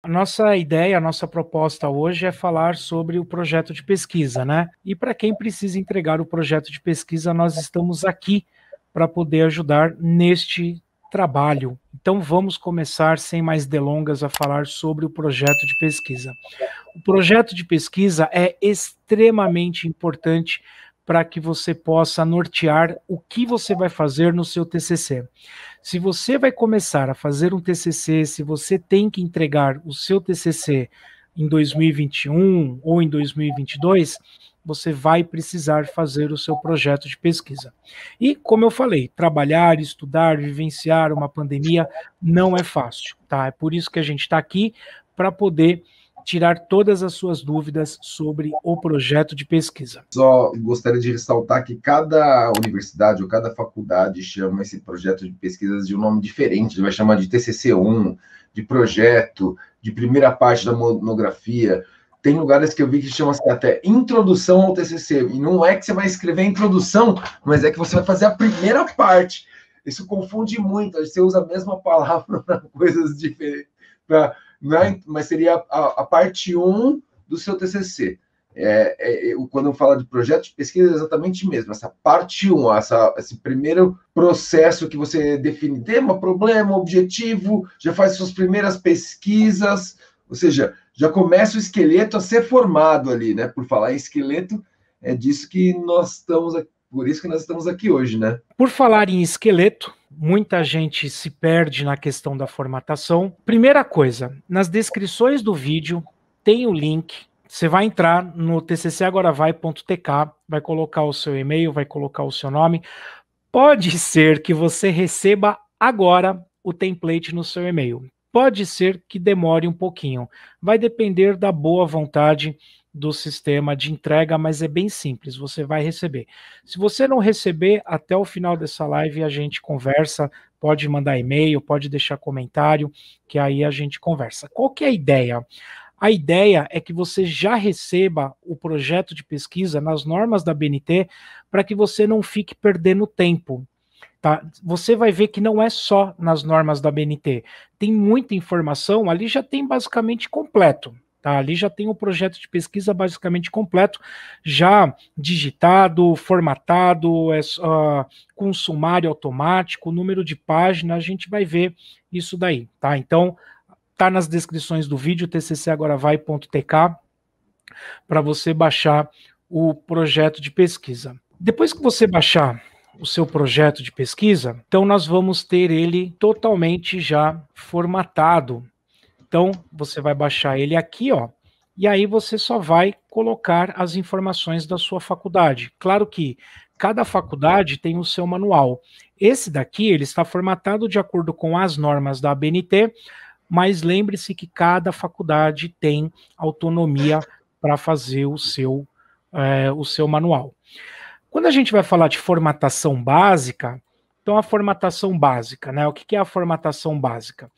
A nossa ideia, a nossa proposta hoje é falar sobre o projeto de pesquisa, né? E para quem precisa entregar o projeto de pesquisa, nós estamos aqui para poder ajudar neste trabalho. Então vamos começar sem mais delongas a falar sobre o projeto de pesquisa. O projeto de pesquisa é extremamente importante para que você possa nortear o que você vai fazer no seu TCC. Se você vai começar a fazer um TCC, se você tem que entregar o seu TCC em 2021 ou em 2022, você vai precisar fazer o seu projeto de pesquisa. E, como eu falei, trabalhar, estudar, vivenciar uma pandemia não é fácil, tá? É por isso que a gente está aqui para poder tirar todas as suas dúvidas sobre o projeto de pesquisa. Só gostaria de ressaltar que cada universidade ou cada faculdade chama esse projeto de pesquisa de um nome diferente, Ele vai chamar de TCC1, de projeto, de primeira parte da monografia. Tem lugares que eu vi que chama assim, até introdução ao TCC, e não é que você vai escrever a introdução, mas é que você vai fazer a primeira parte. Isso confunde muito, você usa a mesma palavra para coisas diferentes, para é? mas seria a, a parte 1 um do seu TCC. É, é, é quando eu falo de projeto de pesquisa, é exatamente mesmo, essa parte 1, esse primeiro processo que você define tema, problema, objetivo, já faz suas primeiras pesquisas, ou seja, já começa o esqueleto a ser formado ali, né? Por falar em esqueleto, é disso que nós estamos aqui, por isso que nós estamos aqui hoje, né? Por falar em esqueleto, Muita gente se perde na questão da formatação. Primeira coisa, nas descrições do vídeo tem o link. Você vai entrar no tccagoravai.tk, vai colocar o seu e-mail, vai colocar o seu nome. Pode ser que você receba agora o template no seu e-mail. Pode ser que demore um pouquinho. Vai depender da boa vontade do sistema de entrega, mas é bem simples, você vai receber. Se você não receber, até o final dessa live a gente conversa, pode mandar e-mail, pode deixar comentário, que aí a gente conversa. Qual que é a ideia? A ideia é que você já receba o projeto de pesquisa nas normas da BNT para que você não fique perdendo tempo. Tá? Você vai ver que não é só nas normas da BNT. Tem muita informação ali, já tem basicamente completo. Tá, ali já tem o um projeto de pesquisa basicamente completo, já digitado, formatado, é, uh, com sumário automático, número de páginas, a gente vai ver isso daí, tá? Então, tá nas descrições do vídeo, tccagoravai.tk, para você baixar o projeto de pesquisa. Depois que você baixar o seu projeto de pesquisa, então nós vamos ter ele totalmente já formatado então, você vai baixar ele aqui, ó, e aí você só vai colocar as informações da sua faculdade. Claro que cada faculdade tem o seu manual. Esse daqui, ele está formatado de acordo com as normas da ABNT, mas lembre-se que cada faculdade tem autonomia para fazer o seu, é, o seu manual. Quando a gente vai falar de formatação básica, então a formatação básica, né? O que, que é a formatação básica?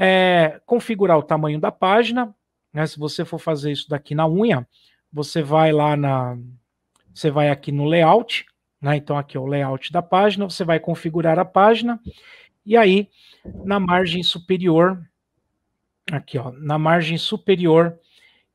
É, configurar o tamanho da página, né? Se você for fazer isso daqui na unha, você vai lá na. Você vai aqui no layout, né? Então, aqui é o layout da página, você vai configurar a página, e aí, na margem superior, aqui ó, na margem superior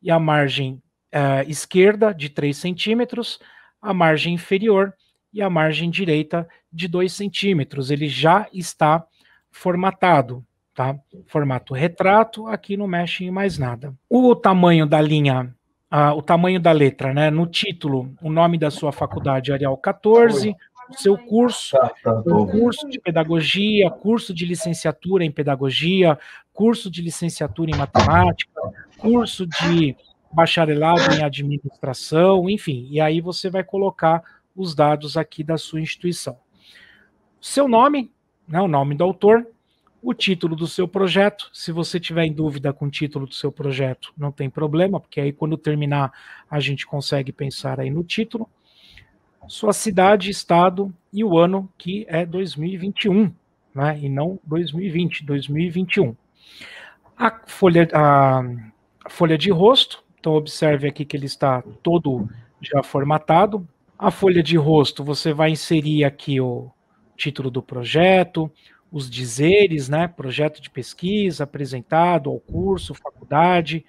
e a margem uh, esquerda de 3 centímetros, a margem inferior e a margem direita de 2 centímetros. Ele já está formatado tá? Formato retrato, aqui não mexe em mais nada. O tamanho da linha, o tamanho da letra, né? No título, o nome da sua faculdade, Arial 14, seu curso, tá, tá, tá curso de pedagogia, curso de licenciatura em pedagogia, curso de licenciatura em matemática, curso de bacharelado em administração, enfim, e aí você vai colocar os dados aqui da sua instituição. Seu nome, né, o nome do autor, o título do seu projeto. Se você tiver em dúvida com o título do seu projeto, não tem problema, porque aí quando terminar a gente consegue pensar aí no título. Sua cidade, estado e o ano que é 2021, né? E não 2020, 2021. A folha, a folha de rosto, então observe aqui que ele está todo já formatado. A folha de rosto, você vai inserir aqui o título do projeto, os dizeres, né? Projeto de pesquisa apresentado ao curso, faculdade,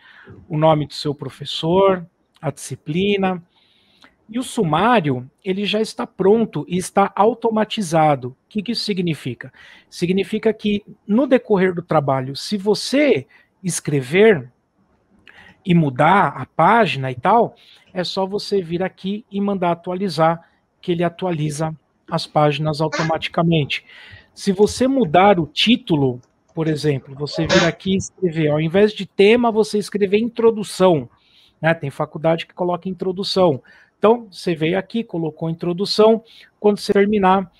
o nome do seu professor, a disciplina. E o sumário, ele já está pronto e está automatizado. O que, que isso significa? Significa que no decorrer do trabalho, se você escrever e mudar a página e tal, é só você vir aqui e mandar atualizar, que ele atualiza as páginas automaticamente. Se você mudar o título, por exemplo, você vir aqui e escrever, ao invés de tema, você escrever introdução. Né? Tem faculdade que coloca introdução. Então, você veio aqui, colocou introdução. Quando você terminar,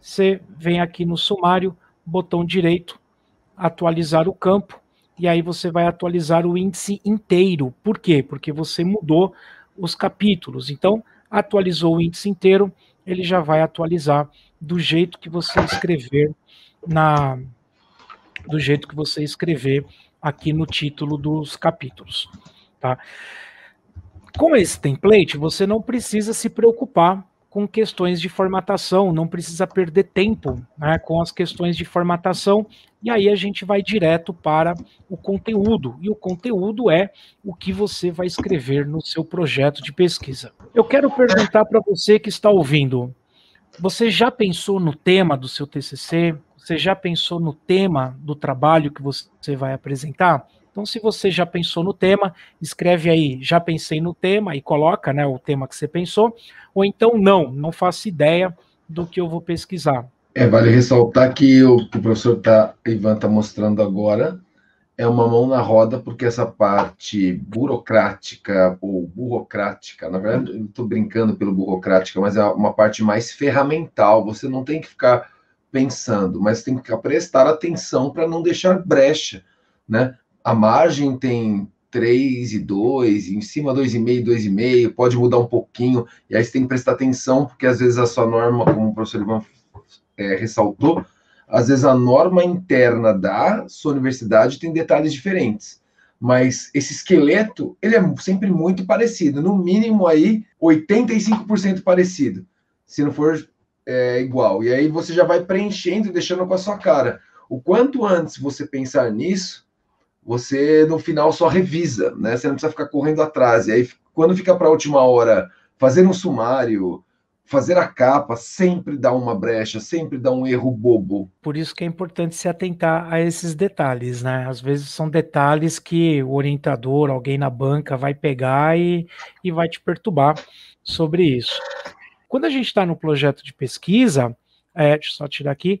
você vem aqui no sumário, botão direito, atualizar o campo, e aí você vai atualizar o índice inteiro. Por quê? Porque você mudou os capítulos. Então, atualizou o índice inteiro, ele já vai atualizar do jeito que você escrever na do jeito que você escrever aqui no título dos capítulos, tá? Com esse template, você não precisa se preocupar com questões de formatação, não precisa perder tempo né, com as questões de formatação, e aí a gente vai direto para o conteúdo, e o conteúdo é o que você vai escrever no seu projeto de pesquisa. Eu quero perguntar para você que está ouvindo, você já pensou no tema do seu TCC? Você já pensou no tema do trabalho que você vai apresentar? Então, se você já pensou no tema, escreve aí, já pensei no tema e coloca né, o tema que você pensou, ou então não, não faço ideia do que eu vou pesquisar. É, vale ressaltar que o, que o professor tá, Ivan está mostrando agora é uma mão na roda, porque essa parte burocrática ou burocrática, na verdade, eu estou brincando pelo burocrática, mas é uma parte mais ferramental. Você não tem que ficar pensando, mas tem que prestar atenção para não deixar brecha. Né? A margem tem 3 e 2, em cima 2,5, 2,5, pode mudar um pouquinho, e aí você tem que prestar atenção, porque às vezes a sua norma, como o professor Ivan é, ressaltou, às vezes a norma interna da sua universidade tem detalhes diferentes, mas esse esqueleto, ele é sempre muito parecido, no mínimo aí 85% parecido, se não for é, igual. E aí você já vai preenchendo e deixando com a sua cara. O quanto antes você pensar nisso, você no final só revisa, né? Você não precisa ficar correndo atrás. E aí, quando fica para a última hora, fazer um sumário, fazer a capa sempre dá uma brecha, sempre dá um erro bobo. Por isso que é importante se atentar a esses detalhes, né? Às vezes são detalhes que o orientador, alguém na banca vai pegar e, e vai te perturbar sobre isso. Quando a gente está no projeto de pesquisa, é, deixa eu só tirar aqui,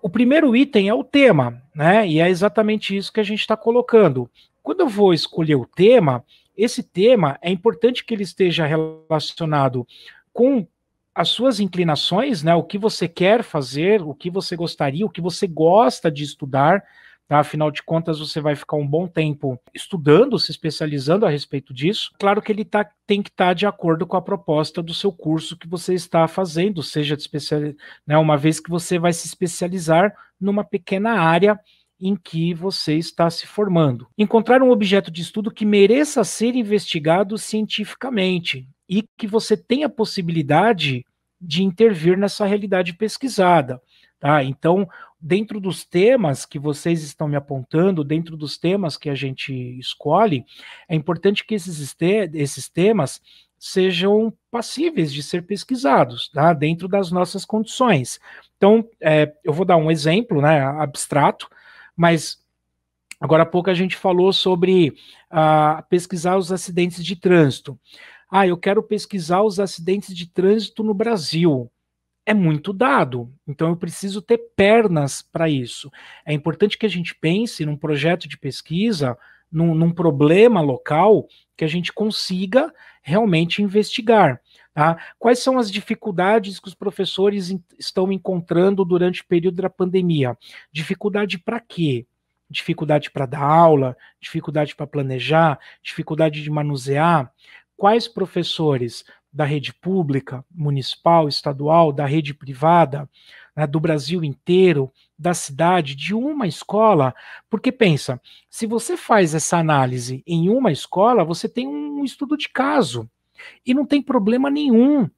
o primeiro item é o tema, né? E é exatamente isso que a gente está colocando. Quando eu vou escolher o tema, esse tema é importante que ele esteja relacionado com as suas inclinações, né, o que você quer fazer, o que você gostaria, o que você gosta de estudar, tá? afinal de contas você vai ficar um bom tempo estudando, se especializando a respeito disso. Claro que ele tá, tem que estar tá de acordo com a proposta do seu curso que você está fazendo, seja de especial, né, uma vez que você vai se especializar numa pequena área em que você está se formando. Encontrar um objeto de estudo que mereça ser investigado cientificamente e que você tenha a possibilidade de intervir nessa realidade pesquisada. Tá? Então, dentro dos temas que vocês estão me apontando, dentro dos temas que a gente escolhe, é importante que esses, esses temas sejam passíveis de ser pesquisados, tá? dentro das nossas condições. Então, é, eu vou dar um exemplo né, abstrato, mas agora há pouco a gente falou sobre ah, pesquisar os acidentes de trânsito. Ah, eu quero pesquisar os acidentes de trânsito no Brasil. É muito dado, então eu preciso ter pernas para isso. É importante que a gente pense num projeto de pesquisa, num, num problema local, que a gente consiga realmente investigar. Tá? Quais são as dificuldades que os professores estão encontrando durante o período da pandemia? Dificuldade para quê? Dificuldade para dar aula, dificuldade para planejar, dificuldade de manusear quais professores da rede pública, municipal, estadual, da rede privada, né, do Brasil inteiro, da cidade, de uma escola, porque pensa, se você faz essa análise em uma escola, você tem um estudo de caso. E não tem problema nenhum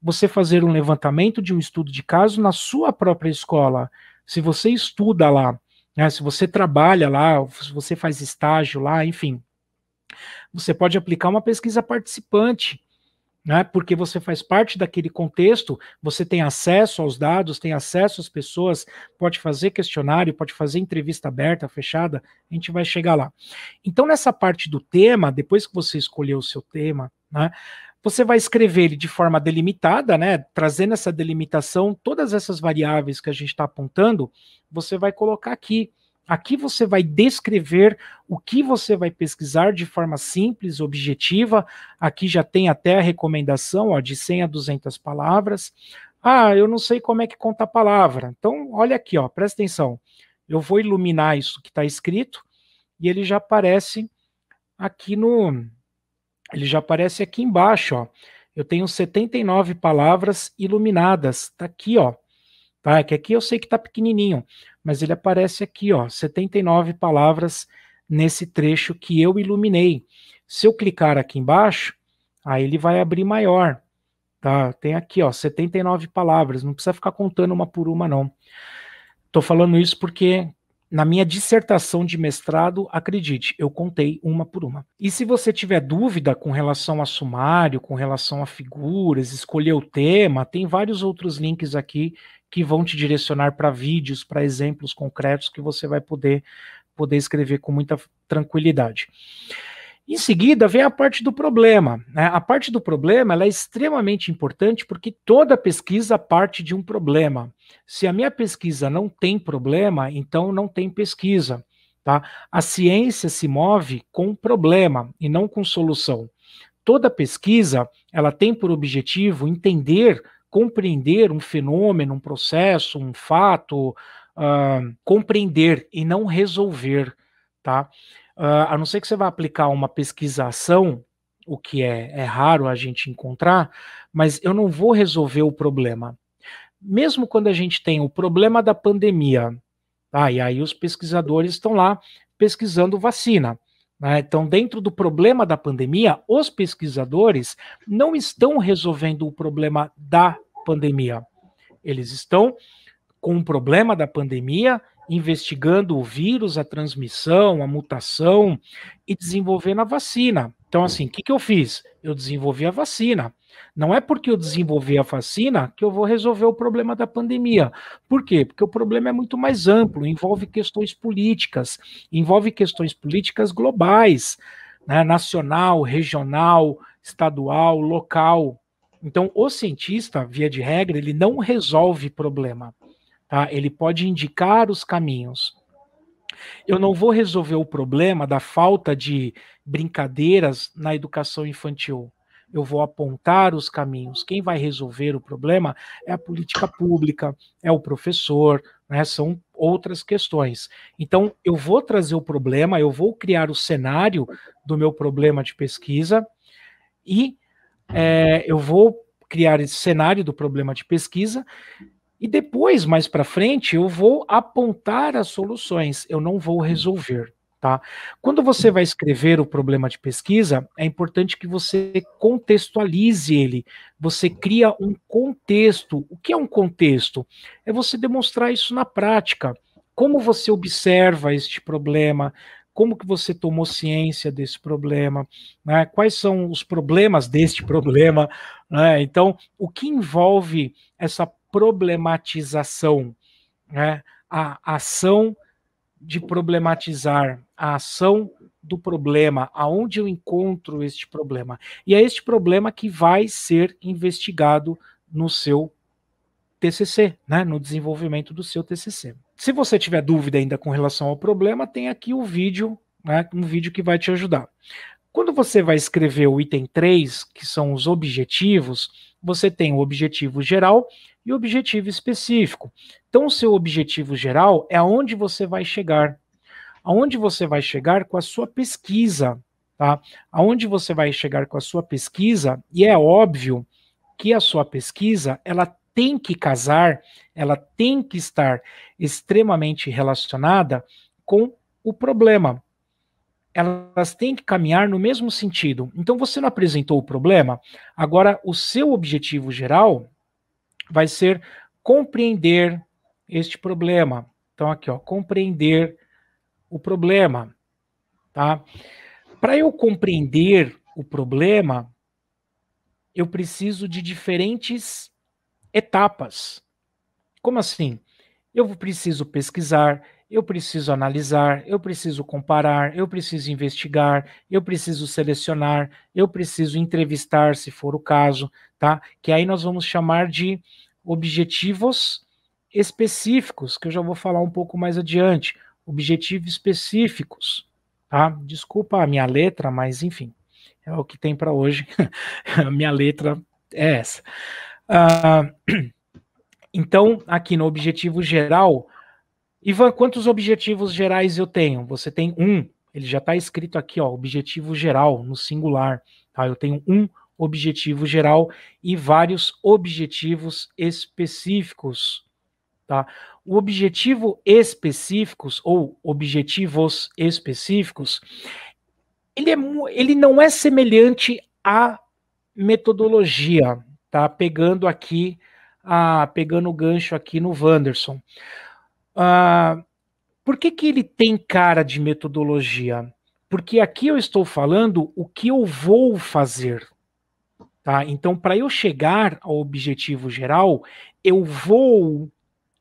você fazer um levantamento de um estudo de caso na sua própria escola. Se você estuda lá, né, se você trabalha lá, se você faz estágio lá, enfim você pode aplicar uma pesquisa participante. Né, porque você faz parte daquele contexto, você tem acesso aos dados, tem acesso às pessoas, pode fazer questionário, pode fazer entrevista aberta, fechada, a gente vai chegar lá. Então, nessa parte do tema, depois que você escolheu o seu tema, né, você vai escrever ele de forma delimitada, né, trazendo essa delimitação, todas essas variáveis que a gente está apontando, você vai colocar aqui. Aqui você vai descrever o que você vai pesquisar de forma simples, objetiva. Aqui já tem até a recomendação ó, de 100 a 200 palavras. Ah, eu não sei como é que conta a palavra. Então, olha aqui, ó, presta atenção. Eu vou iluminar isso que está escrito e ele já aparece aqui no. Ele já aparece aqui embaixo, ó. Eu tenho 79 palavras iluminadas. Está aqui, ó tá? É que aqui eu sei que está pequenininho, mas ele aparece aqui, ó, 79 palavras nesse trecho que eu iluminei. Se eu clicar aqui embaixo, aí ele vai abrir maior, tá? Tem aqui, ó, 79 palavras, não precisa ficar contando uma por uma, não. Estou falando isso porque na minha dissertação de mestrado, acredite, eu contei uma por uma. E se você tiver dúvida com relação a sumário, com relação a figuras, escolher o tema, tem vários outros links aqui que vão te direcionar para vídeos, para exemplos concretos que você vai poder poder escrever com muita tranquilidade. Em seguida vem a parte do problema. Né? A parte do problema é extremamente importante porque toda pesquisa parte de um problema. Se a minha pesquisa não tem problema, então não tem pesquisa. Tá? A ciência se move com problema e não com solução. Toda pesquisa ela tem por objetivo entender compreender um fenômeno, um processo, um fato, uh, compreender e não resolver, tá? Uh, a não ser que você vá aplicar uma pesquisação, o que é, é raro a gente encontrar, mas eu não vou resolver o problema. Mesmo quando a gente tem o problema da pandemia, tá? e aí os pesquisadores estão lá pesquisando vacina. Né? Então, dentro do problema da pandemia, os pesquisadores não estão resolvendo o problema da pandemia. Eles estão com o problema da pandemia, investigando o vírus, a transmissão, a mutação e desenvolvendo a vacina. Então, assim, o que, que eu fiz? Eu desenvolvi a vacina. Não é porque eu desenvolver a vacina que eu vou resolver o problema da pandemia. Por quê? Porque o problema é muito mais amplo, envolve questões políticas, envolve questões políticas globais, né, nacional, regional, estadual, local. Então, o cientista, via de regra, ele não resolve problema. Tá? Ele pode indicar os caminhos. Eu não vou resolver o problema da falta de brincadeiras na educação infantil eu vou apontar os caminhos. Quem vai resolver o problema é a política pública, é o professor, né? são outras questões. Então, eu vou trazer o problema, eu vou criar o cenário do meu problema de pesquisa e é, eu vou criar esse cenário do problema de pesquisa e depois, mais para frente, eu vou apontar as soluções, eu não vou resolver. Tá? Quando você vai escrever o problema de pesquisa, é importante que você contextualize ele. Você cria um contexto. O que é um contexto? É você demonstrar isso na prática. Como você observa este problema? Como que você tomou ciência desse problema? Né? Quais são os problemas deste problema? Né? Então, o que envolve essa problematização? Né? A ação de problematizar a ação do problema, aonde eu encontro este problema. E é este problema que vai ser investigado no seu TCC, né, no desenvolvimento do seu TCC. Se você tiver dúvida ainda com relação ao problema, tem aqui o um vídeo, né, um vídeo que vai te ajudar. Quando você vai escrever o item 3, que são os objetivos, você tem o objetivo geral e objetivo específico. Então, o seu objetivo geral é aonde você vai chegar. Aonde você vai chegar com a sua pesquisa, tá? Aonde você vai chegar com a sua pesquisa, e é óbvio que a sua pesquisa, ela tem que casar, ela tem que estar extremamente relacionada com o problema. Elas têm que caminhar no mesmo sentido. Então você não apresentou o problema, agora o seu objetivo geral vai ser compreender este problema. Então, aqui, ó, compreender o problema. Tá? Para eu compreender o problema, eu preciso de diferentes etapas. Como assim? Eu preciso pesquisar, eu preciso analisar, eu preciso comparar, eu preciso investigar, eu preciso selecionar, eu preciso entrevistar, se for o caso, tá? Que aí nós vamos chamar de objetivos específicos, que eu já vou falar um pouco mais adiante, objetivos específicos, tá? Desculpa a minha letra, mas enfim, é o que tem para hoje. a minha letra é essa. Uh, então, aqui no objetivo geral, Ivan, quantos objetivos gerais eu tenho? Você tem um, ele já está escrito aqui, ó, objetivo geral, no singular. Tá? Eu tenho um objetivo geral e vários objetivos específicos. Tá? O objetivo específicos ou objetivos específicos, ele, é, ele não é semelhante à metodologia, tá? Pegando aqui, a, ah, pegando o gancho aqui no Wanderson. Ah, por que, que ele tem cara de metodologia? Porque aqui eu estou falando o que eu vou fazer. Tá? Então, para eu chegar ao objetivo geral, eu vou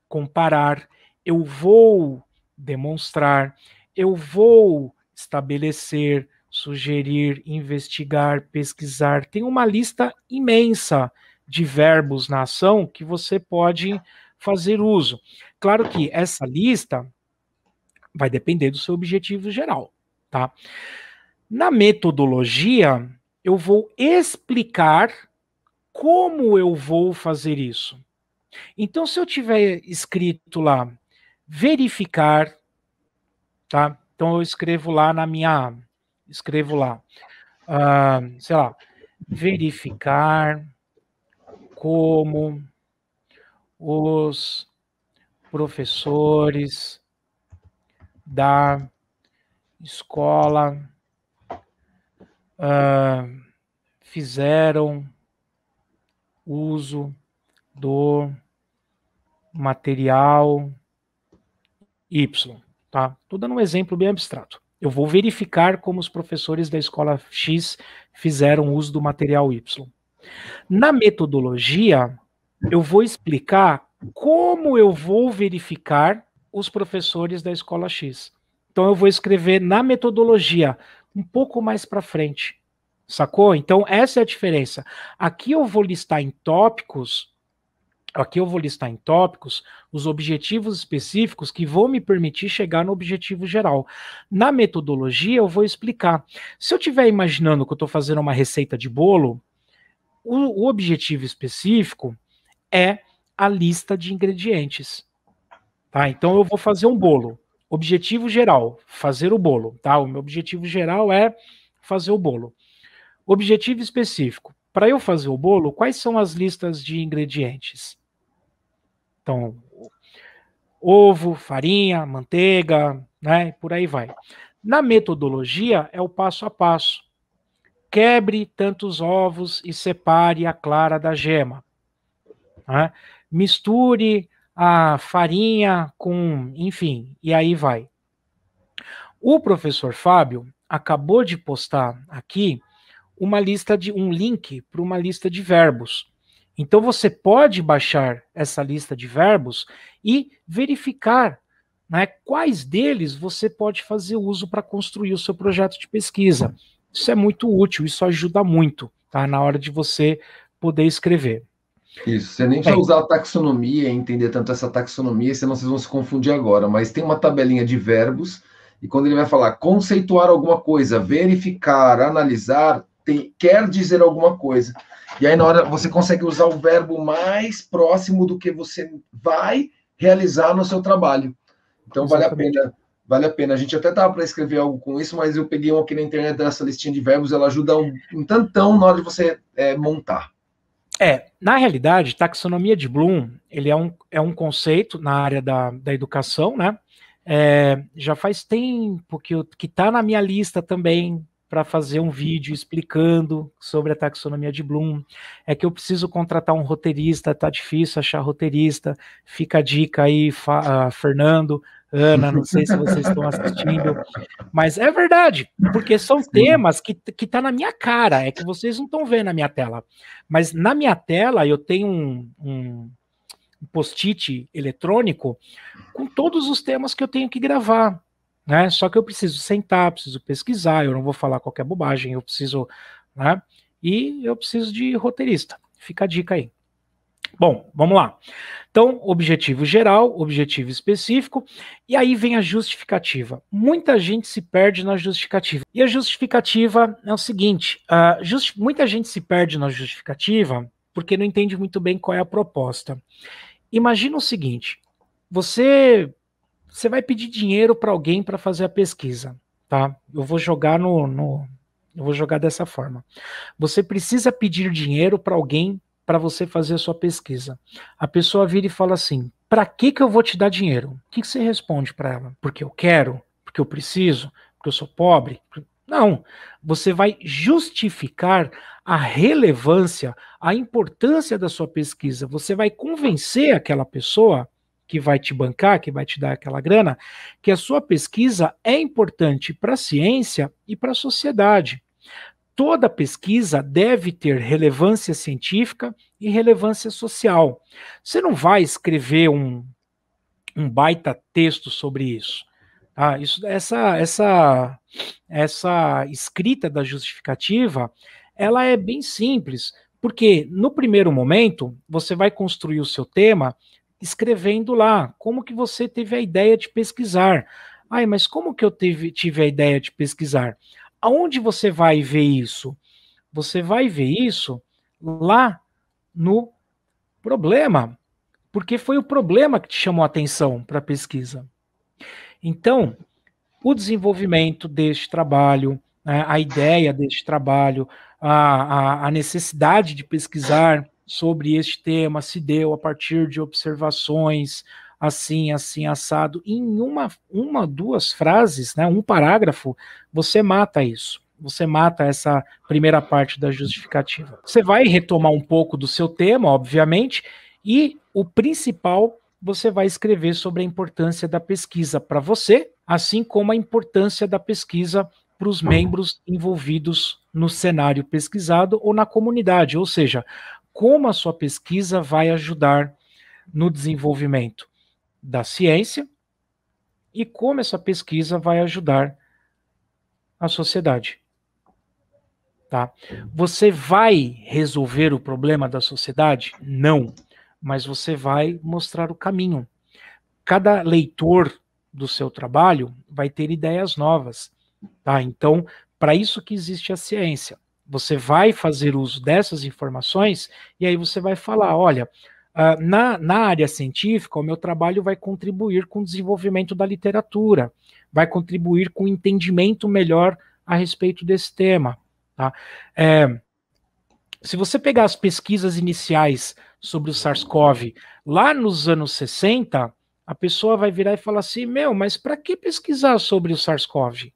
comparar, eu vou demonstrar, eu vou estabelecer, sugerir, investigar, pesquisar. Tem uma lista imensa de verbos na ação que você pode fazer uso. Claro que essa lista vai depender do seu objetivo geral, tá? Na metodologia, eu vou explicar como eu vou fazer isso. Então, se eu tiver escrito lá verificar, tá? Então eu escrevo lá na minha, escrevo lá, uh, sei lá, verificar como os professores da escola uh, fizeram uso do material Y, tá? Estou dando um exemplo bem abstrato. Eu vou verificar como os professores da escola X fizeram uso do material Y. Na metodologia, eu vou explicar como eu vou verificar os professores da escola X. Então eu vou escrever na metodologia um pouco mais para frente. Sacou? Então essa é a diferença. Aqui eu vou listar em tópicos, aqui eu vou listar em tópicos os objetivos específicos que vão me permitir chegar no objetivo geral. Na metodologia eu vou explicar. Se eu estiver imaginando que eu estou fazendo uma receita de bolo, o, o objetivo específico é a lista de ingredientes. Tá? Então eu vou fazer um bolo. Objetivo geral, fazer o bolo, tá? O meu objetivo geral é fazer o bolo. Objetivo específico. Para eu fazer o bolo, quais são as listas de ingredientes? Então, ovo, farinha, manteiga, né? Por aí vai. Na metodologia é o passo a passo. Quebre tantos ovos e separe a clara da gema. Né? Misture a farinha com, enfim, e aí vai. O professor Fábio acabou de postar aqui uma lista de um link para uma lista de verbos. Então você pode baixar essa lista de verbos e verificar né, quais deles você pode fazer uso para construir o seu projeto de pesquisa. Isso é muito útil, isso ajuda muito tá, na hora de você poder escrever. Isso, você nem precisa é. usar a taxonomia, entender tanto essa taxonomia, senão vocês vão se confundir agora. Mas tem uma tabelinha de verbos, e quando ele vai falar conceituar alguma coisa, verificar, analisar, tem, quer dizer alguma coisa. E aí, na hora, você consegue usar o verbo mais próximo do que você vai realizar no seu trabalho. Então, Exatamente. vale a pena. Vale a pena. A gente até estava para escrever algo com isso, mas eu peguei um aqui na internet dessa listinha de verbos, ela ajuda um, um tantão na hora de você é, montar. É, na realidade, taxonomia de Bloom, ele é um, é um conceito na área da, da educação, né? É, já faz tempo que, está que tá na minha lista também para fazer um vídeo explicando sobre a taxonomia de Bloom. É que eu preciso contratar um roteirista, tá difícil achar roteirista. Fica a dica aí, ah, Fernando, Ana, não sei se vocês estão assistindo, mas é verdade, porque são Sim. temas que, que tá na minha cara, é que vocês não estão vendo na minha tela. Mas na minha tela eu tenho um, um post-it eletrônico com todos os temas que eu tenho que gravar. Né? Só que eu preciso sentar, preciso pesquisar, eu não vou falar qualquer bobagem, eu preciso, né? E eu preciso de roteirista. Fica a dica aí. Bom, vamos lá. Então, objetivo geral, objetivo específico, e aí vem a justificativa. Muita gente se perde na justificativa. E a justificativa é o seguinte: uh, muita gente se perde na justificativa porque não entende muito bem qual é a proposta. Imagina o seguinte: você, você vai pedir dinheiro para alguém para fazer a pesquisa, tá? Eu vou jogar no, no eu vou jogar dessa forma. Você precisa pedir dinheiro para alguém para você fazer a sua pesquisa. A pessoa vira e fala assim: para que, que eu vou te dar dinheiro? O que, que você responde para ela? Porque eu quero? Porque eu preciso? Porque eu sou pobre? Não. Você vai justificar a relevância, a importância da sua pesquisa. Você vai convencer aquela pessoa que vai te bancar, que vai te dar aquela grana, que a sua pesquisa é importante para a ciência e para a sociedade toda pesquisa deve ter relevância científica e relevância social. Você não vai escrever um, um baita texto sobre isso. Ah, isso essa, essa, essa escrita da justificativa ela é bem simples, porque no primeiro momento você vai construir o seu tema escrevendo lá como que você teve a ideia de pesquisar. Ai, mas como que eu tive a ideia de pesquisar? Aonde você vai ver isso? Você vai ver isso lá no problema, porque foi o problema que te chamou a atenção para a pesquisa. Então, o desenvolvimento deste trabalho, né, a ideia deste trabalho, a, a, a necessidade de pesquisar sobre este tema se deu a partir de observações, assim, assim, assado, e em uma, uma, duas frases, né, um parágrafo, você mata isso. Você mata essa primeira parte da justificativa. Você vai retomar um pouco do seu tema, obviamente, e o principal você vai escrever sobre a importância da pesquisa para você, assim como a importância da pesquisa para os membros envolvidos no cenário pesquisado ou na comunidade, ou seja, como a sua pesquisa vai ajudar no desenvolvimento da ciência e como essa pesquisa vai ajudar a sociedade. Tá? Você vai resolver o problema da sociedade? Não, mas você vai mostrar o caminho. Cada leitor do seu trabalho vai ter ideias novas, tá? Então, para isso que existe a ciência. Você vai fazer uso dessas informações e aí você vai falar, olha, Uh, na, na área científica, o meu trabalho vai contribuir com o desenvolvimento da literatura, vai contribuir com o entendimento melhor a respeito desse tema. Tá? É, se você pegar as pesquisas iniciais sobre o SARS-CoV lá nos anos 60, a pessoa vai virar e falar assim: meu, mas para que pesquisar sobre o SARS-CoV?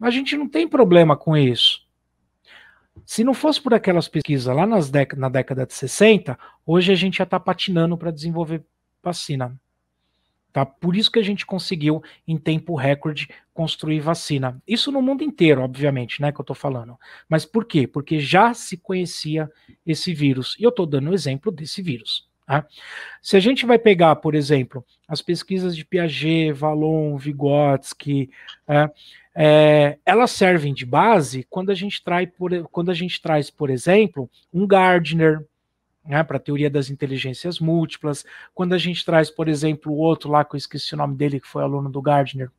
A gente não tem problema com isso. Se não fosse por aquelas pesquisas lá nas na década de 60, hoje a gente já está patinando para desenvolver vacina. Tá? Por isso que a gente conseguiu, em tempo recorde, construir vacina. Isso no mundo inteiro, obviamente, né, que eu estou falando. Mas por quê? Porque já se conhecia esse vírus. E eu estou dando o um exemplo desse vírus. Tá? Se a gente vai pegar, por exemplo, as pesquisas de Piaget, Vallon, Vygotsky, é, é, elas servem de base quando a gente, trai por, quando a gente traz, por exemplo, um Gardner, né, para a teoria das inteligências múltiplas. Quando a gente traz, por exemplo, o outro lá, que eu esqueci o nome dele, que foi aluno do Gardner,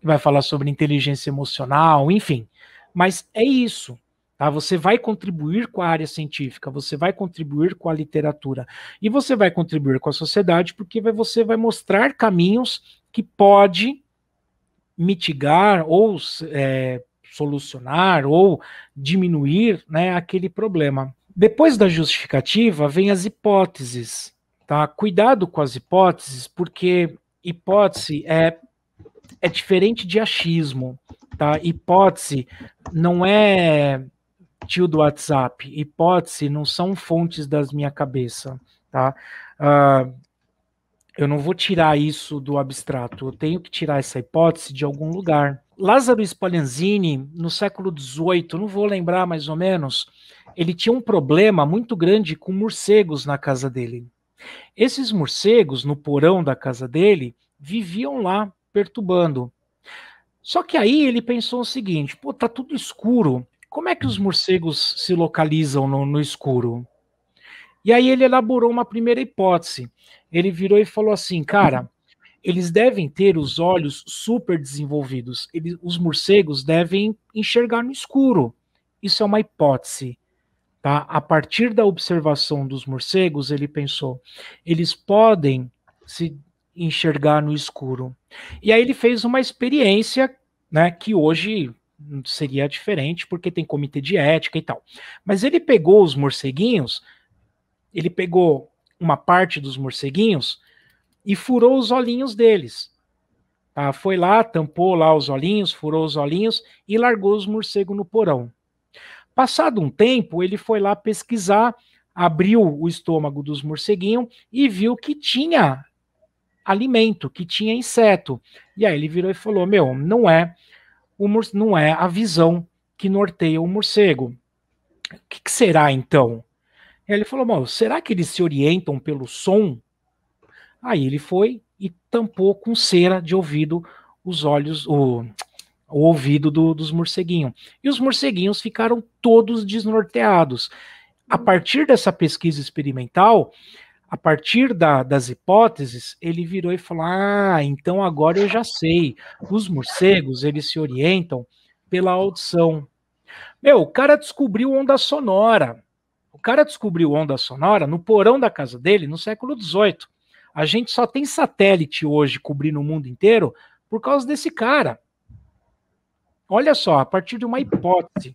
que vai falar sobre inteligência emocional, enfim. Mas é isso. Tá? Você vai contribuir com a área científica, você vai contribuir com a literatura e você vai contribuir com a sociedade porque vai, você vai mostrar caminhos que pode mitigar ou é, solucionar ou diminuir né, aquele problema. Depois da justificativa vem as hipóteses, tá? Cuidado com as hipóteses, porque hipótese é, é diferente de achismo, tá? Hipótese não é partiu do WhatsApp. Hipótese não são fontes das minha cabeça, tá? Uh, eu não vou tirar isso do abstrato, eu tenho que tirar essa hipótese de algum lugar. Lázaro Spallanzini, no século XVIII, não vou lembrar mais ou menos, ele tinha um problema muito grande com morcegos na casa dele. Esses morcegos, no porão da casa dele, viviam lá perturbando. Só que aí ele pensou o seguinte: pô, tá tudo escuro, como é que os morcegos se localizam no, no escuro? E aí ele elaborou uma primeira hipótese. Ele virou e falou assim, cara, eles devem ter os olhos super desenvolvidos. Eles, os morcegos devem enxergar no escuro. Isso é uma hipótese. Tá? A partir da observação dos morcegos, ele pensou, eles podem se enxergar no escuro. E aí ele fez uma experiência né, que hoje seria diferente, porque tem comitê de ética e tal. Mas ele pegou os morceguinhos, ele pegou uma parte dos morceguinhos e furou os olhinhos deles. Tá? Foi lá, tampou lá os olhinhos, furou os olhinhos e largou os morcegos no porão. Passado um tempo, ele foi lá pesquisar, abriu o estômago dos morceguinhos e viu que tinha alimento, que tinha inseto. E aí ele virou e falou: Meu, não é o não é a visão que norteia o morcego. O que, que será então? Ele falou: Bom, será que eles se orientam pelo som? Aí ele foi e tampou com cera de ouvido os olhos, o, o ouvido do, dos morceguinhos. E os morceguinhos ficaram todos desnorteados. A partir dessa pesquisa experimental, a partir da, das hipóteses, ele virou e falou: Ah, então agora eu já sei. Os morcegos eles se orientam pela audição. Meu, o cara descobriu onda sonora. O cara descobriu onda sonora no porão da casa dele no século XVIII. A gente só tem satélite hoje cobrindo o mundo inteiro por causa desse cara. Olha só, a partir de uma hipótese.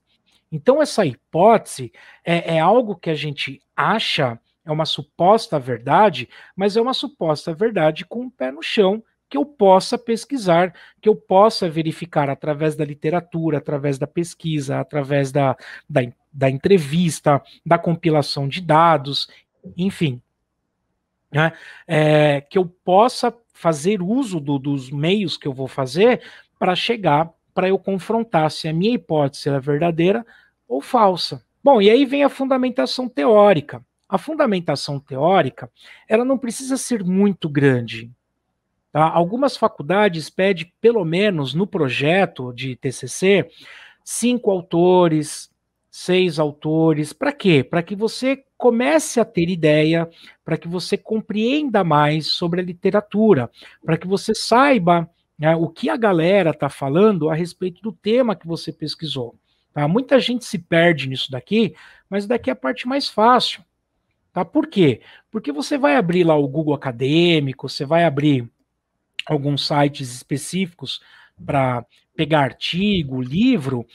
Então, essa hipótese é, é algo que a gente acha é uma suposta verdade, mas é uma suposta verdade com o pé no chão que eu possa pesquisar, que eu possa verificar através da literatura, através da pesquisa, através da, da, da entrevista, da compilação de dados, enfim. Né, é, que eu possa fazer uso do, dos meios que eu vou fazer para chegar, para eu confrontar se a minha hipótese é verdadeira ou falsa. Bom, e aí vem a fundamentação teórica a fundamentação teórica ela não precisa ser muito grande. Tá? Algumas faculdades pedem, pelo menos no projeto de TCC, cinco autores, seis autores. Para quê? Para que você comece a ter ideia, para que você compreenda mais sobre a literatura, para que você saiba né, o que a galera está falando a respeito do tema que você pesquisou. Tá? Muita gente se perde nisso daqui, mas daqui é a parte mais fácil. Tá? Por quê? Porque você vai abrir lá o Google Acadêmico, você vai abrir alguns sites específicos para pegar artigo, livro,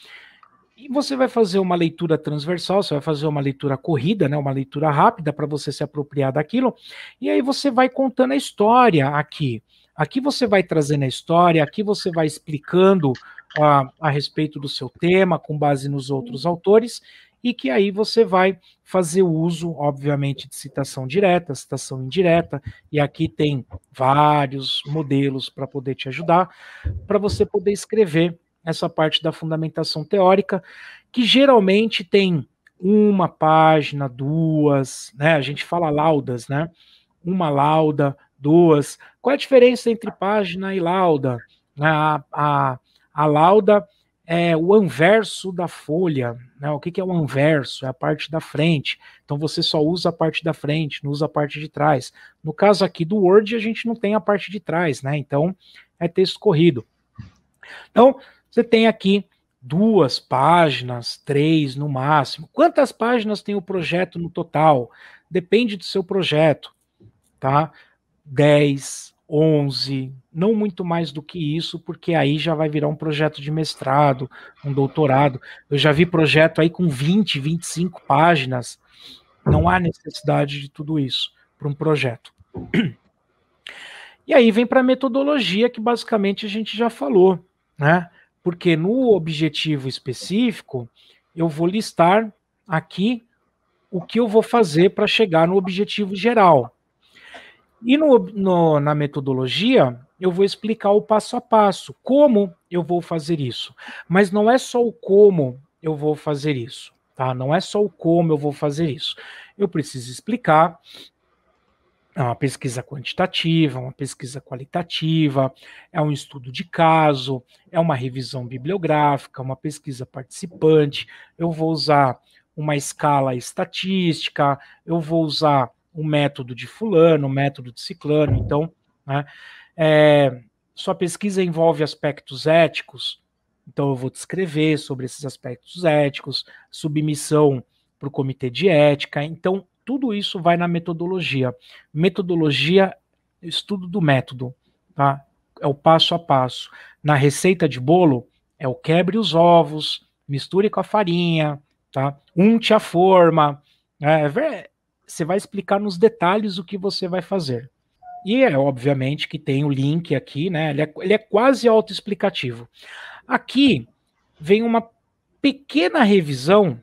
e você vai fazer uma leitura transversal, você vai fazer uma leitura corrida, né, uma leitura rápida para você se apropriar daquilo, e aí você vai contando a história aqui. Aqui você vai trazendo a história, aqui você vai explicando a, a respeito do seu tema, com base nos outros autores, e que aí você vai fazer uso, obviamente, de citação direta, citação indireta, e aqui tem vários modelos para poder te ajudar, para você poder escrever essa parte da fundamentação teórica, que geralmente tem uma página, duas, né? A gente fala laudas, né? Uma lauda, duas. Qual é a diferença entre página e lauda? A, a, a lauda é, o anverso da folha. Né? O que, que é o anverso? É a parte da frente. Então você só usa a parte da frente, não usa a parte de trás. No caso aqui do Word, a gente não tem a parte de trás, né? Então é texto corrido. Então você tem aqui duas páginas, três no máximo. Quantas páginas tem o projeto no total? Depende do seu projeto, tá? 10, 11, não muito mais do que isso, porque aí já vai virar um projeto de mestrado, um doutorado. Eu já vi projeto aí com 20, 25 páginas. Não há necessidade de tudo isso para um projeto. E aí vem para a metodologia que basicamente a gente já falou, né? Porque no objetivo específico, eu vou listar aqui o que eu vou fazer para chegar no objetivo geral. E no, no, na metodologia, eu vou explicar o passo a passo, como eu vou fazer isso. Mas não é só o como eu vou fazer isso, tá? Não é só o como eu vou fazer isso. Eu preciso explicar é uma pesquisa quantitativa, uma pesquisa qualitativa, é um estudo de caso, é uma revisão bibliográfica, uma pesquisa participante. Eu vou usar uma escala estatística, eu vou usar o método de fulano, o método de ciclano. Então, né, é, sua pesquisa envolve aspectos éticos, então eu vou descrever sobre esses aspectos éticos, submissão para o comitê de ética. Então, tudo isso vai na metodologia. Metodologia, estudo do método, tá? É o passo a passo. Na receita de bolo, é o quebre os ovos, misture com a farinha, tá? Unte a forma. Né? É, você vai explicar nos detalhes o que você vai fazer. E é obviamente que tem o link aqui, né? Ele é, ele é quase autoexplicativo. Aqui vem uma pequena revisão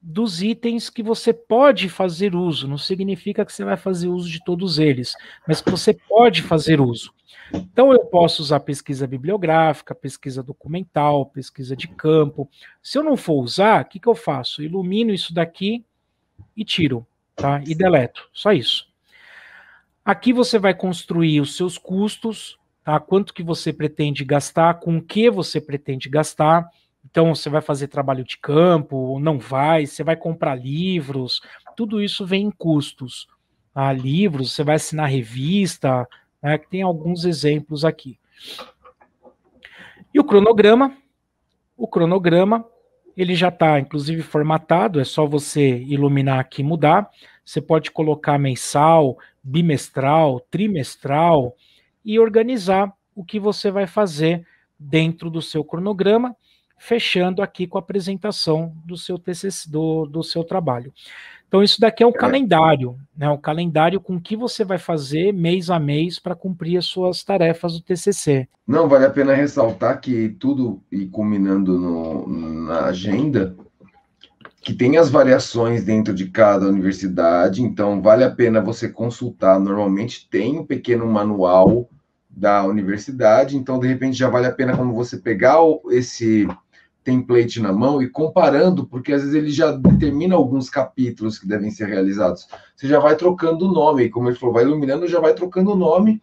dos itens que você pode fazer uso. Não significa que você vai fazer uso de todos eles, mas que você pode fazer uso. Então, eu posso usar pesquisa bibliográfica, pesquisa documental, pesquisa de campo. Se eu não for usar, o que, que eu faço? Ilumino isso daqui e tiro tá? E deleto, só isso. Aqui você vai construir os seus custos, tá? Quanto que você pretende gastar, com o que você pretende gastar. Então você vai fazer trabalho de campo, não vai, você vai comprar livros, tudo isso vem em custos. Tá? Livros, você vai assinar revista, né? Tem alguns exemplos aqui. E o cronograma, o cronograma ele já está, inclusive, formatado, é só você iluminar aqui e mudar. Você pode colocar mensal, bimestral, trimestral e organizar o que você vai fazer dentro do seu cronograma, fechando aqui com a apresentação do seu TCC, do, do seu trabalho. Então, isso daqui é um é. calendário, né, o calendário com que você vai fazer mês a mês para cumprir as suas tarefas do TCC. Não, vale a pena ressaltar que tudo, e culminando no, na agenda, que tem as variações dentro de cada universidade, então vale a pena você consultar. Normalmente tem um pequeno manual da universidade, então de repente já vale a pena como você pegar esse template na mão e comparando, porque às vezes ele já determina alguns capítulos que devem ser realizados. Você já vai trocando o nome, como ele falou, vai iluminando, já vai trocando o nome.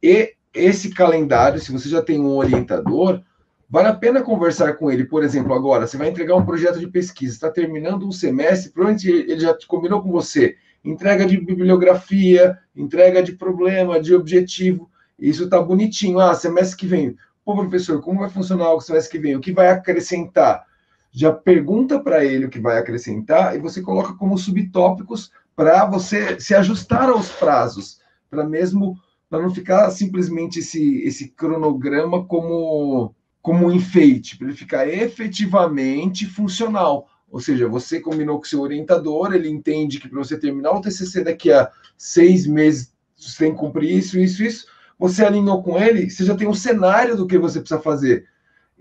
E esse calendário, se você já tem um orientador, vale a pena conversar com ele. Por exemplo, agora, você vai entregar um projeto de pesquisa, está terminando um semestre, provavelmente ele já combinou com você. Entrega de bibliografia, entrega de problema, de objetivo. Isso está bonitinho. Ah, semestre que vem, pô, professor, como vai funcionar o semestre que vem? O que vai acrescentar? Já pergunta para ele o que vai acrescentar e você coloca como subtópicos para você se ajustar aos prazos, para mesmo para não ficar simplesmente esse, esse cronograma como como um enfeite, para ele ficar efetivamente funcional. Ou seja, você combinou com seu orientador, ele entende que para você terminar o TCC daqui a seis meses você tem que cumprir isso, isso, isso você alinhou com ele, você já tem um cenário do que você precisa fazer.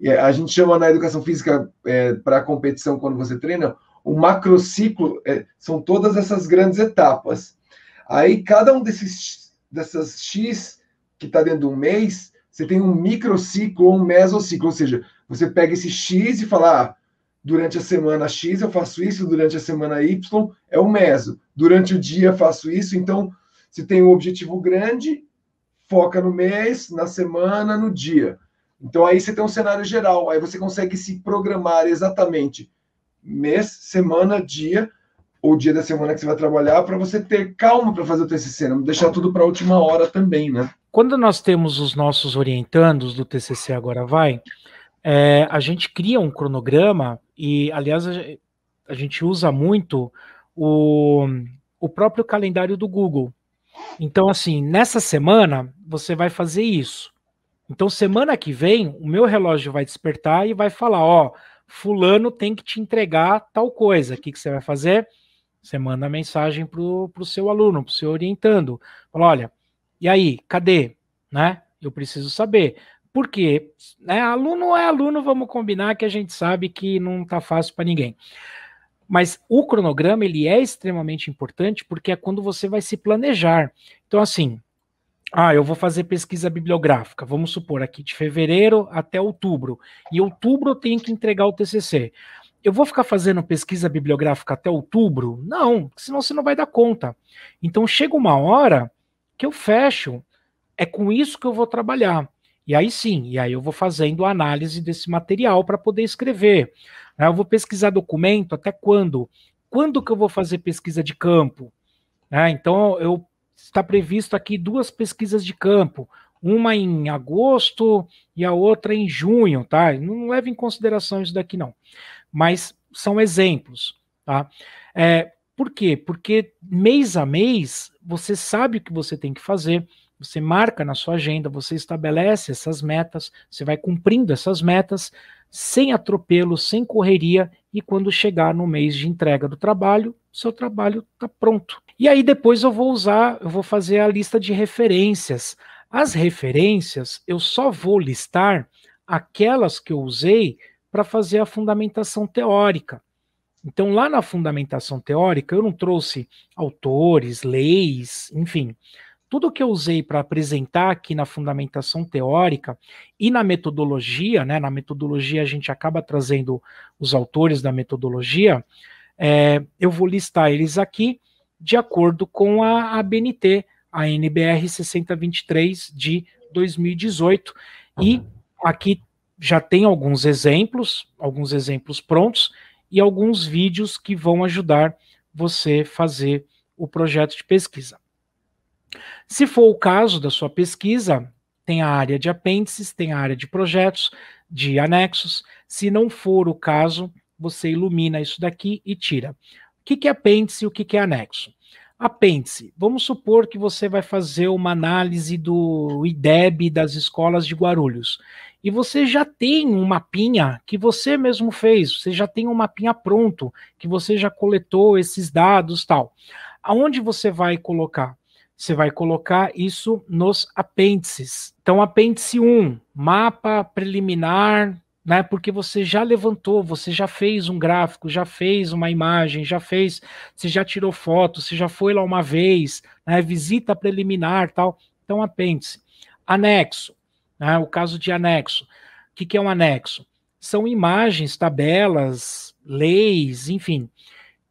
Eh, a gente chama na educação física é, eh, para competição, quando você treina, o macrociclo é, são todas essas grandes etapas. Aí, cada um desses dessas X que está dentro de um mês, você tem um microciclo ou um mesociclo, ou seja, você pega esse X e fala, ah, durante a semana X eu faço isso, durante a semana Y é o meso, durante o dia eu faço isso, então você tem um objetivo grande foca no mês, na semana, no dia. Então aí você tem um cenário geral, aí você consegue se programar exatamente mês, semana, dia ou dia da semana que você vai trabalhar para você ter calma para fazer o TCC, não deixar tudo para a última hora também, né? Quando nós temos os nossos orientandos do TCC agora vai, é, a gente cria um cronograma e, aliás, a gente usa muito o, o próprio calendário do Google. Então, assim, nessa semana você vai fazer isso. Então, semana que vem, o meu relógio vai despertar e vai falar: ó, fulano tem que te entregar tal coisa. O que, que você vai fazer? Você manda mensagem para o seu aluno, para o seu orientando. Fala, olha, e aí, cadê? Né? Eu preciso saber. Porque né, aluno é aluno, vamos combinar que a gente sabe que não está fácil para ninguém. Mas o cronograma ele é extremamente importante porque é quando você vai se planejar. Então, assim, ah, eu vou fazer pesquisa bibliográfica, vamos supor, aqui de fevereiro até outubro. E outubro eu tenho que entregar o TCC. Eu vou ficar fazendo pesquisa bibliográfica até outubro? Não, senão você não vai dar conta. Então chega uma hora que eu fecho, é com isso que eu vou trabalhar. E aí sim, e aí eu vou fazendo análise desse material para poder escrever. Ah, eu vou pesquisar documento até quando? Quando que eu vou fazer pesquisa de campo? Ah, então eu está previsto aqui duas pesquisas de campo, uma em agosto e a outra em junho, tá? Não leve em consideração isso daqui não, mas são exemplos, tá? É, por quê? Porque mês a mês você sabe o que você tem que fazer, você marca na sua agenda, você estabelece essas metas, você vai cumprindo essas metas, sem atropelo, sem correria, e quando chegar no mês de entrega do trabalho, seu trabalho está pronto. E aí depois eu vou usar, eu vou fazer a lista de referências. As referências eu só vou listar aquelas que eu usei para fazer a fundamentação teórica. Então, lá na fundamentação teórica, eu não trouxe autores, leis, enfim tudo que eu usei para apresentar aqui na fundamentação teórica e na metodologia, né, na metodologia a gente acaba trazendo os autores da metodologia, é, eu vou listar eles aqui de acordo com a, a BNT, a NBR 6023 de 2018, e uhum. aqui já tem alguns exemplos, alguns exemplos prontos e alguns vídeos que vão ajudar você fazer o projeto de pesquisa. Se for o caso da sua pesquisa, tem a área de apêndices, tem a área de projetos, de anexos. Se não for o caso, você ilumina isso daqui e tira. O que, é apêndice e o que, que é anexo? Apêndice. Vamos supor que você vai fazer uma análise do IDEB das escolas de Guarulhos. E você já tem um mapinha que você mesmo fez, você já tem um mapinha pronto, que você já coletou esses dados tal. Aonde você vai colocar? Você vai colocar isso nos apêndices. Então, apêndice 1, mapa preliminar, né? Porque você já levantou, você já fez um gráfico, já fez uma imagem, já fez, você já tirou foto, você já foi lá uma vez, né? Visita preliminar, tal. Então, apêndice. Anexo, né? O caso de anexo. O que, que é um anexo? São imagens, tabelas, leis, enfim,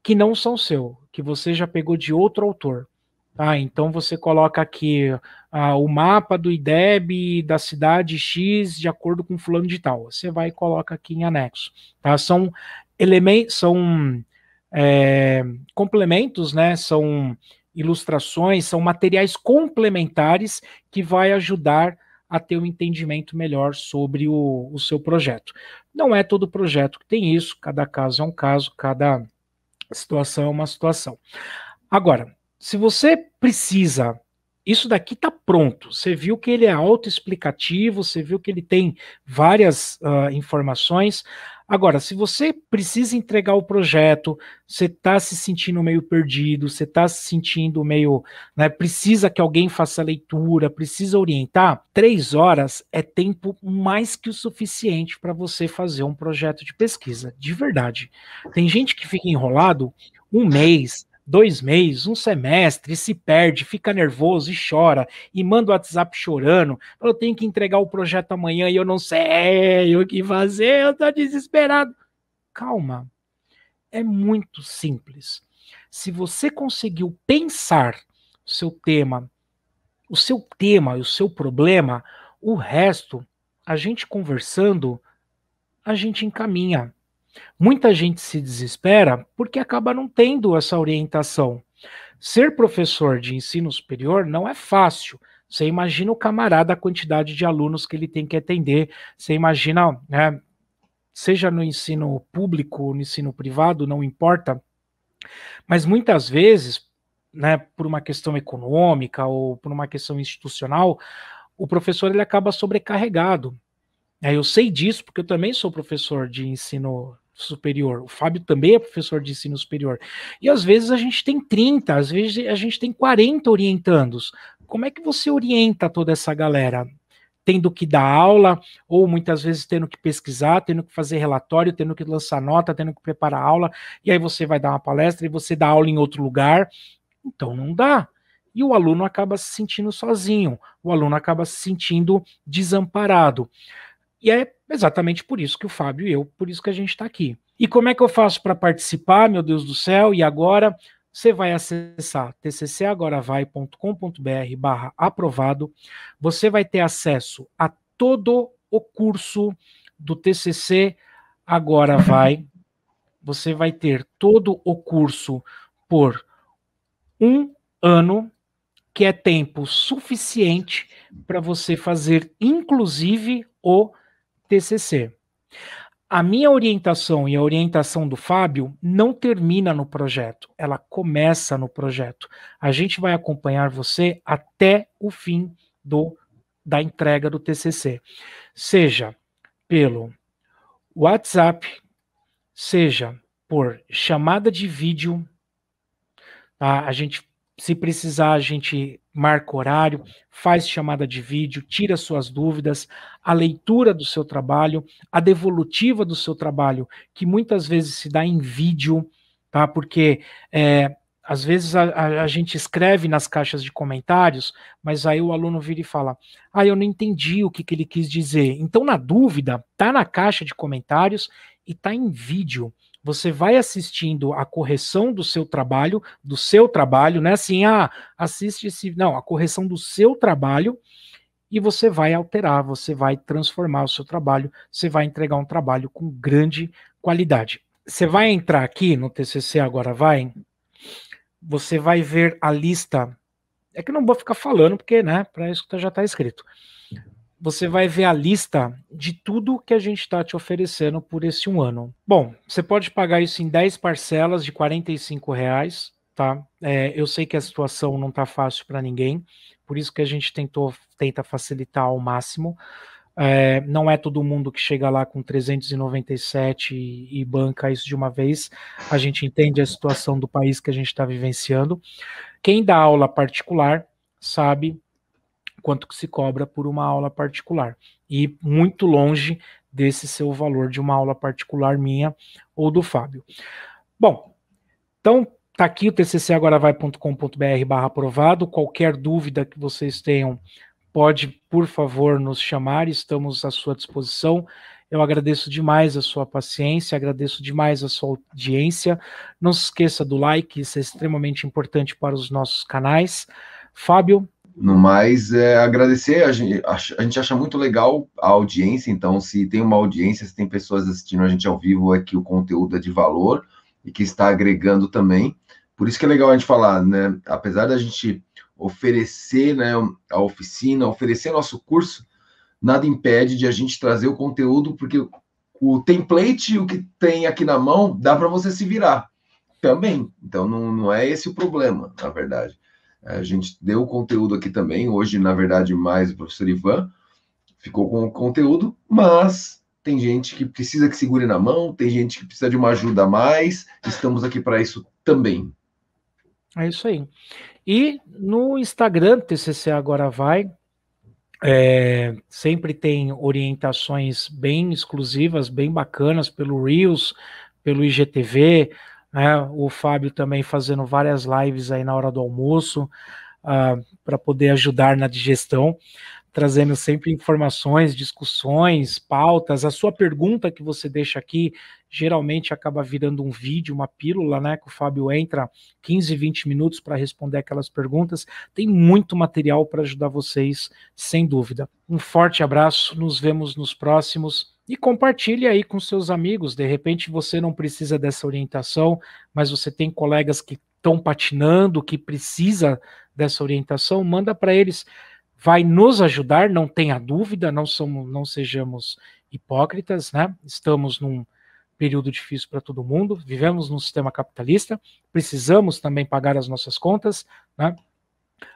que não são seu, que você já pegou de outro autor. Ah, então você coloca aqui ah, o mapa do IDEB da cidade X de acordo com fulano de tal. Você vai e coloca aqui em anexo. Tá? São elementos, são é, complementos, né? São ilustrações, são materiais complementares que vai ajudar a ter um entendimento melhor sobre o, o seu projeto. Não é todo projeto que tem isso, cada caso é um caso, cada situação é uma situação. Agora, se você precisa, isso daqui está pronto. Você viu que ele é autoexplicativo, você viu que ele tem várias uh, informações. Agora, se você precisa entregar o projeto, você está se sentindo meio perdido, você está se sentindo meio. Né, precisa que alguém faça a leitura, precisa orientar. Três horas é tempo mais que o suficiente para você fazer um projeto de pesquisa, de verdade. Tem gente que fica enrolado um mês, dois meses, um semestre, se perde, fica nervoso e chora, e manda o WhatsApp chorando, eu tenho que entregar o projeto amanhã e eu não sei o que fazer, eu tô desesperado. Calma, é muito simples. Se você conseguiu pensar o seu tema, o seu tema e o seu problema, o resto, a gente conversando, a gente encaminha. Muita gente se desespera porque acaba não tendo essa orientação. Ser professor de ensino superior não é fácil. Você imagina o camarada, a quantidade de alunos que ele tem que atender, você imagina, né, seja no ensino público ou no ensino privado, não importa. Mas muitas vezes, né, por uma questão econômica ou por uma questão institucional, o professor ele acaba sobrecarregado. É, eu sei disso porque eu também sou professor de ensino superior. O Fábio também é professor de ensino superior. E às vezes a gente tem 30, às vezes a gente tem 40 orientandos. Como é que você orienta toda essa galera? Tendo que dar aula, ou muitas vezes tendo que pesquisar, tendo que fazer relatório, tendo que lançar nota, tendo que preparar aula, e aí você vai dar uma palestra e você dá aula em outro lugar. Então não dá e o aluno acaba se sentindo sozinho, o aluno acaba se sentindo desamparado. E é exatamente por isso que o Fábio e eu, por isso que a gente está aqui. E como é que eu faço para participar, meu Deus do céu? E agora você vai acessar tccagoravai.com.br barra aprovado. Você vai ter acesso a todo o curso do TCC Agora Vai. Você vai ter todo o curso por um ano, que é tempo suficiente para você fazer, inclusive, o TCC. A minha orientação e a orientação do Fábio não termina no projeto, ela começa no projeto. A gente vai acompanhar você até o fim do da entrega do TCC, seja pelo WhatsApp, seja por chamada de vídeo. Tá? A gente se precisar, a gente marca horário, faz chamada de vídeo, tira suas dúvidas, a leitura do seu trabalho, a devolutiva do seu trabalho, que muitas vezes se dá em vídeo, tá? Porque é, às vezes a, a, a, gente escreve nas caixas de comentários, mas aí o aluno vira e fala: Ah, eu não entendi o que, que ele quis dizer. Então, na dúvida, tá na caixa de comentários e tá em vídeo você vai assistindo a correção do seu trabalho, do seu trabalho, né? Assim, ah, assiste esse. Não, a correção do seu trabalho, e você vai alterar, você vai transformar o seu trabalho, você vai entregar um trabalho com grande qualidade. Você vai entrar aqui no TCC agora vai, você vai ver a lista. É que não vou ficar falando porque, né, para isso já está escrito você vai ver a lista de tudo que a gente está te oferecendo por esse um ano. Bom, você pode pagar isso em 10 parcelas de R$ reais, tá? É, eu sei que a situação não está fácil para ninguém, por isso que a gente tentou, tenta facilitar ao máximo. É, não é todo mundo que chega lá com 397 e, e banca isso de uma vez. A gente entende a situação do país que a gente está vivenciando. Quem dá aula particular sabe quanto que se cobra por uma aula particular. E muito longe desse seu valor de uma aula particular minha ou do Fábio. Bom, então tá aqui o tccagoravai.com.br barra aprovado. Qualquer dúvida que vocês tenham, pode, por favor, nos chamar, estamos à sua disposição. Eu agradeço demais a sua paciência, agradeço demais a sua audiência. Não se esqueça do like, isso é extremamente importante para os nossos canais. Fábio, no mais, é, agradecer. A gente, a, a gente, acha muito legal a audiência, então, se tem uma audiência, se tem pessoas assistindo a gente ao vivo, é que o conteúdo é de valor e que está agregando também. Por isso que é legal a gente falar, né? Apesar da gente oferecer né, a oficina, oferecer nosso curso, nada impede de a gente trazer o conteúdo, porque o template, o que tem aqui na mão, dá para você se virar também. Então, não, não é esse o problema, na verdade. A gente deu conteúdo aqui também, hoje, na verdade, mais o professor Ivan ficou com o conteúdo, mas tem gente que precisa que segure na mão, tem gente que precisa de uma ajuda a mais, estamos aqui para isso também. É isso aí. E no Instagram, TCC Agora Vai, é, sempre tem orientações bem exclusivas, bem bacanas, pelo Reels, pelo IGTV, né? O Fábio também fazendo várias lives aí na hora do almoço uh, ah, para poder ajudar na digestão, trazendo sempre informações, discussões, pautas. A sua pergunta que você deixa aqui geralmente acaba virando um vídeo, uma pílula, né? Que o Fábio entra 15, 20 minutos para responder aquelas perguntas. Tem muito material para ajudar vocês, sem dúvida. Um forte abraço, nos vemos nos próximos e compartilhe aí com seus amigos. De repente você não precisa dessa orientação, mas você tem colegas que estão patinando, que precisa dessa orientação, manda para eles. Vai nos ajudar, não tenha dúvida, não somos, não sejamos hipócritas, né? Estamos num período difícil para todo mundo, vivemos num sistema capitalista, precisamos também pagar as nossas contas, né?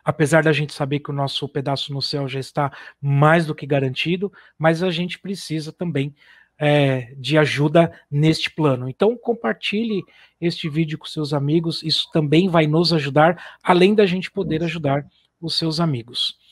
apesar da gente saber que o nosso pedaço no céu já está mais do que garantido, mas a gente precisa também é, de ajuda neste plano. Então, compartilhe este vídeo com seus amigos, isso também vai nos ajudar, além da gente poder ajudar os seus amigos.